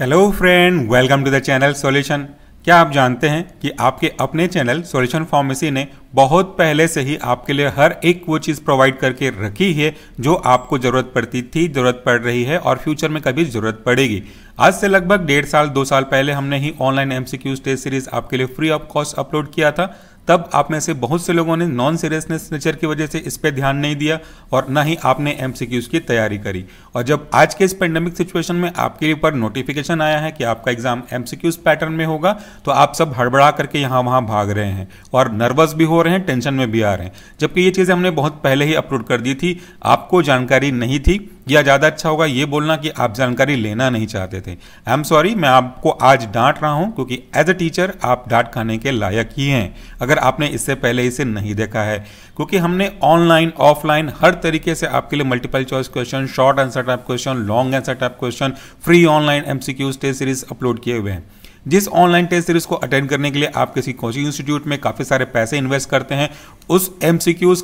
hello friend welcome to the channel solution क्या आप जानते हैं कि आपके अपने चैनल सॉल्यूशन फार्मेसी ने बहुत पहले से ही आपके लिए हर एक वो चीज़ प्रोवाइड करके रखी है जो आपको ज़रूरत पड़ती थी ज़रूरत पड़ रही है और फ्यूचर में कभी ज़रूरत पड़ेगी आज से लगभग डेढ़ साल दो साल पहले हमने ही online M C test series आपके लिए फ्री ऑफ कॉस्ट अपलोड किया था तब आप में से बहुत से लोगों ने नॉन सीरियसनेस नेचर की वजह से इस पर ध्यान नहीं दिया और ना ही आपने एम की तैयारी करी और जब आज के इस पेंडेमिक सिचुएशन में आपके ऊपर नोटिफिकेशन आया है कि आपका एग्जाम एम पैटर्न में होगा तो आप सब हड़बड़ा करके यहाँ वहाँ भाग रहे हैं और नर्वस भी हो रहे हैं टेंशन में भी आ रहे हैं जबकि ये चीज़ें हमने बहुत पहले ही अपलोड कर दी थी आपको जानकारी नहीं थी या ज़्यादा अच्छा होगा ये बोलना कि आप जानकारी लेना नहीं चाहते थे आई एम सॉरी मैं आपको आज डांट रहा हूँ क्योंकि एज अ टीचर आप डांट खाने के लायक ही हैं अगर आपने इससे पहले इसे नहीं देखा है क्योंकि हमने ऑनलाइन ऑफलाइन हर तरीके से आपके लिए multiple choice question short answer type question long answer type question free online MCQs test series upload किए हुए हैं जिस ऑनलाइन टेस्ट सीरीज को अटेंड करने के लिए आप किसी कोचिंग इंस्टीट्यूट में काफ़ी सारे पैसे इन्वेस्ट करते हैं उस एम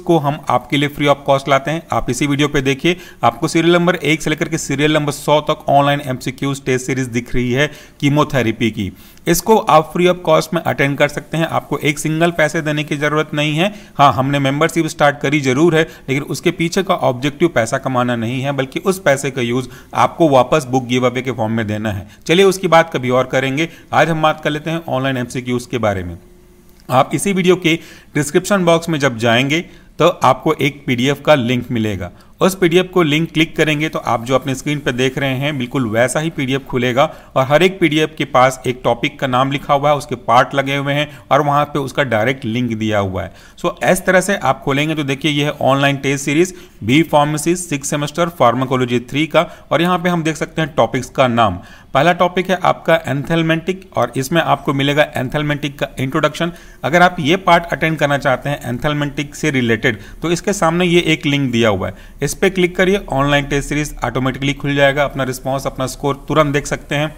को हम आपके लिए फ्री ऑफ कॉस्ट लाते हैं आप इसी वीडियो पे देखिए आपको सीरियल नंबर एक से लेकर के सीरियल नंबर सौ तक ऑनलाइन एम टेस्ट सीरीज दिख रही है कीमोथेरेपी की इसको आप फ्री ऑफ कॉस्ट में अटेंड कर सकते हैं आपको एक सिंगल पैसे देने की ज़रूरत नहीं है हाँ हमने मेंबरशिप स्टार्ट करी जरूर है लेकिन उसके पीछे का ऑब्जेक्टिव पैसा कमाना नहीं है बल्कि उस पैसे का यूज़ आपको वापस बुक गिव अवे के फॉर्म में देना है चलिए उसकी बात कभी और करेंगे आज हम बात कर लेते हैं ऑनलाइन एम के बारे में आप इसी वीडियो के डिस्क्रिप्शन बॉक्स में जब जाएंगे तो आपको एक पी का लिंक मिलेगा उस पी को लिंक क्लिक करेंगे तो आप जो अपने स्क्रीन पर देख रहे हैं बिल्कुल वैसा ही पी खुलेगा और हर एक पी के पास एक टॉपिक का नाम लिखा हुआ है उसके पार्ट लगे हुए हैं और वहाँ पे उसका डायरेक्ट लिंक दिया हुआ है सो so, इस तरह से आप खोलेंगे तो देखिए यह है online test series B pharmacy six semester pharmacology three का और यहाँ पर हम देख सकते हैं टॉपिक्स का नाम पहला टॉपिक है आपका एंथेलमेंटिक और इसमें आपको मिलेगा एंथेलमेंटिक का इंट्रोडक्शन अगर आप ये पार्ट अटेंड करना चाहते हैं एंथेलमेंटिक से रिलेटेड तो इसके सामने ये एक लिंक दिया हुआ है इस पर क्लिक करिए ऑनलाइन टेस्ट सीरीज ऑटोमेटिकली खुल जाएगा अपना रिस्पॉन्स अपना स्कोर तुरंत देख सकते हैं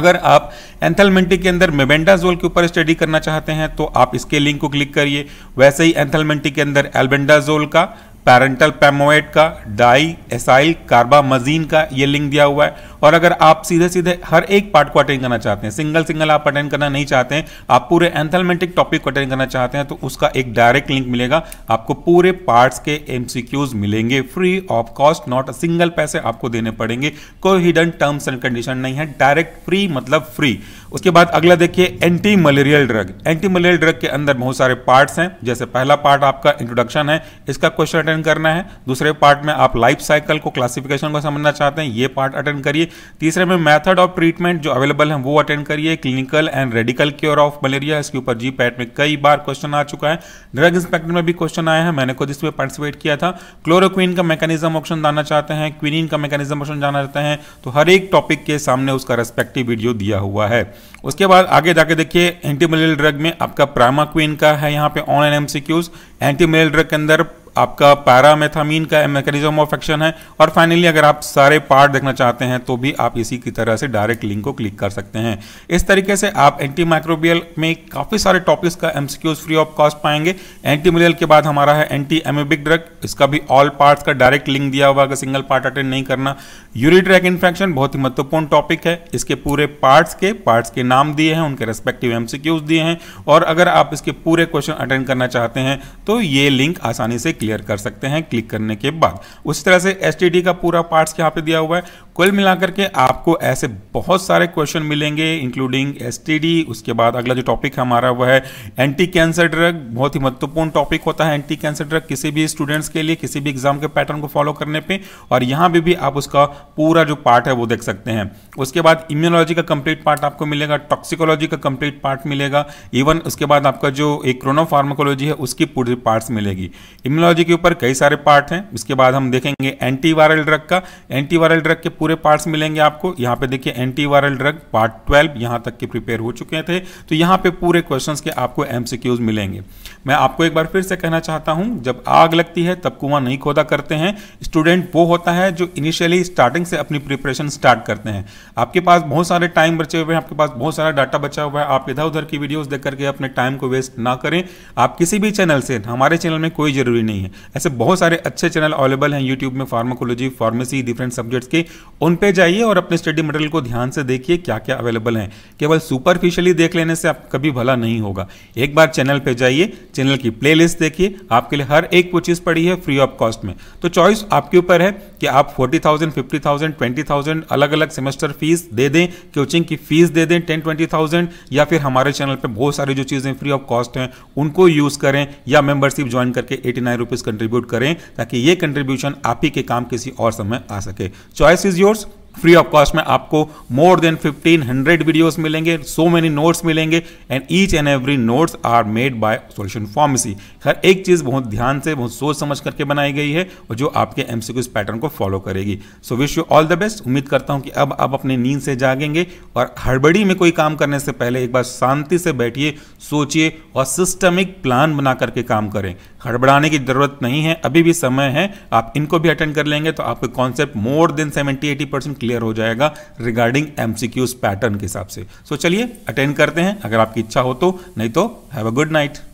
अगर आप एंथेलमेंटिक के अंदर मेबेंडाजोल के ऊपर स्टडी करना चाहते हैं तो आप इसके लिंक को क्लिक करिए वैसे ही एंथेलमेंटिक के अंदर एल्बेंडाजोल का पैरेंटल पैमोएट का डाई एसाइल कार्बामजीन का ये लिंक दिया हुआ है और अगर आप सीधे सीधे हर एक पार्ट को अटेंड करना चाहते हैं सिंगल सिंगल आप अटेंड करना नहीं चाहते हैं आप पूरे एंथलमेटिक टॉपिक को अटेंड करना चाहते हैं तो उसका एक डायरेक्ट लिंक मिलेगा आपको पूरे पार्ट्स के एमसीक्यूज मिलेंगे free of cost not a single पैसे आपको देने पड़ेंगे कोई हिडन टर्म्स एंड कंडीशन नहीं है डायरेक्ट फ्री मतलब फ्री उसके बाद अगला देखिए anti malarial drug anti malarial drug के अंदर बहुत सारे पार्ट्स हैं जैसे पहला पार्ट आपका इंट्रोडक्शन है इसका क्वेश्चन अटेंड करना है दूसरे पार्ट में आप लाइफ साइकिल को क्लासिफिकेशन को समझना चाहते हैं ये पार्ट अटेंड करिए तीसरे में मेथड ऑफ ट्रीटमेंट जो अवेलेबल है वो अटेंड करिए clinical and radical cure of malaria इसके ऊपर जी पैट में कई बार क्वेश्चन आ चुका है ड्रग इंस्पेक्टर में भी क्वेश्चन आया है मैंने खुद इसमें पार्टिसिपेट किया था क्लोरोक्वीन का मैकेनिज्म ऑप्शन जानना चाहते हैं क्विनिन का मैकेनिज्म ऑप्शन जाना चाहते हैं तो हर एक टॉपिक के सामने उसका रेस्पेक्टिव वीडियो दिया हुआ है उसके बाद आगे जाके देखिए एंटीमलेरियल ड्रग में आपका प्रामाक्वीन का है यहाँ पे ऑनलाइन एमसीक्यूज एंटीमलेरियल ड्रग के अंदर आपका पैरामेथामीन का मैकेनिज्म ऑफ एक्शन है और फाइनली अगर आप सारे पार्ट देखना चाहते हैं तो भी आप इसी की तरह से डायरेक्ट लिंक को क्लिक कर सकते हैं इस तरीके से आप एंटी माइक्रोबियल में काफ़ी सारे टॉपिक्स का एमसीक्यूज फ्री ऑफ कॉस्ट पाएंगे एंटी मिलियल के बाद हमारा है एंटी एमेबिक ड्रग इसका भी ऑल पार्ट का डायरेक्ट लिंक दिया हुआ अगर सिंगल पार्ट अटेंड नहीं करना यूरिट्रैक इन्फेक्शन बहुत ही महत्वपूर्ण टॉपिक है इसके पूरे पार्ट्स के पार्ट्स के नाम दिए हैं उनके रेस्पेक्टिव एमसीक्यूज दिए हैं और अगर आप इसके पूरे क्वेश्चन अटेंड करना चाहते हैं तो ये लिंक आसानी से क्लियर क्लियर कर सकते हैं क्लिक करने के बाद उस तरह से एस का पूरा पार्ट्स यहाँ पे दिया हुआ है कुल मिलाकर के आपको ऐसे बहुत सारे क्वेश्चन मिलेंगे इंक्लूडिंग एस उसके बाद अगला जो टॉपिक हमारा वह है एंटी कैंसर ड्रग बहुत ही महत्वपूर्ण टॉपिक होता है एंटी कैंसर ड्रग किसी भी स्टूडेंट्स के लिए किसी भी एग्जाम के पैटर्न को फॉलो करने पर और यहाँ भी, भी आप उसका पूरा जो पार्ट है वो देख सकते हैं उसके बाद इम्यूनोलॉजी का कंप्लीट पार्ट आपको मिलेगा टॉक्सिकोलॉजी का कंप्लीट पार्ट मिलेगा इवन उसके बाद आपका जो एक क्रोनो है उसकी पूरी पार्ट्स मिलेगी इम्यूनोलॉजी इम्यूनोलॉजी के ऊपर कई सारे पार्ट हैं इसके बाद हम देखेंगे एंटीवायरल ड्रग का एंटीवायरल ड्रग के पूरे पार्ट्स मिलेंगे आपको यहाँ पे देखिए एंटीवायरल ड्रग पार्ट ट्वेल्व यहाँ तक के प्रिपेयर हो चुके थे तो यहाँ पे पूरे क्वेश्चन के आपको एम मिलेंगे मैं आपको एक बार फिर से कहना चाहता हूँ जब आग लगती है तब कुआं नहीं खोदा करते हैं स्टूडेंट वो होता है जो इनिशियली स्टार्टिंग से अपनी प्रिपरेशन स्टार्ट करते हैं आपके पास बहुत सारे टाइम बचे हुए हैं आपके पास बहुत सारा डाटा बचा हुआ है आप इधर उधर की वीडियोस देख करके अपने टाइम को वेस्ट ना करें आप किसी भी चैनल से हमारे चैनल में कोई जरूरी नहीं नहीं है ऐसे बहुत सारे अच्छे चैनल अवेलेबल हैं यूट्यूब में फार्माकोलॉजी फार्मेसी डिफरेंट सब्जेक्ट्स के उन पे जाइए और अपने स्टडी मटेरियल को ध्यान से देखिए क्या क्या अवेलेबल हैं केवल सुपरफिशियली देख लेने से आप कभी भला नहीं होगा एक बार चैनल पर जाइए चैनल की प्ले देखिए आपके लिए हर एक वो चीज़ पड़ी है फ्री ऑफ कॉस्ट में तो चॉइस आपके ऊपर है कि आप forty thousand fifty thousand twenty thousand अलग अलग सेमेस्टर फीस दे दें कोचिंग की फीस दे दें टेन ट्वेंटी थाउजेंड या फिर हमारे चैनल पर बहुत सारी जो चीज़ें फ्री ऑफ कॉस्ट हैं उनको यूज़ करें या मेंबरशिप ज्वाइन करके एटी नाइन रुपीज़ कंट्रीब्यूट करें ताकि ये कंट्रीब्यूशन आप ही के काम किसी और समय आ सके choice is yours free of cost में आपको मोर देन 1500 हंड्रेड वीडियोज मिलेंगे सो मेनी नोट्स मिलेंगे and each and every notes are made by Solution Pharmacy हर एक चीज़ बहुत ध्यान से बहुत सोच समझ करके बनाई गई है और जो आपके एम पैटर्न को फॉलो करेगी so wish you all the best उम्मीद करता हूं कि अब आप अपनी नींद से जागेंगे और हड़बड़ी में कोई काम करने से पहले एक बार शांति से बैठिए सोचिए और सिस्टमिक प्लान बना करके काम करें हड़बड़ाने की जरूरत नहीं है अभी भी समय है आप इनको भी अटेंड कर लेंगे तो आपके concept more than seventy eighty percent clear हो जाएगा रिगार्डिंग एम पैटर्न के हिसाब से सो so, चलिए अटेंड करते हैं अगर आपकी इच्छा हो तो नहीं तो हैव अ गुड नाइट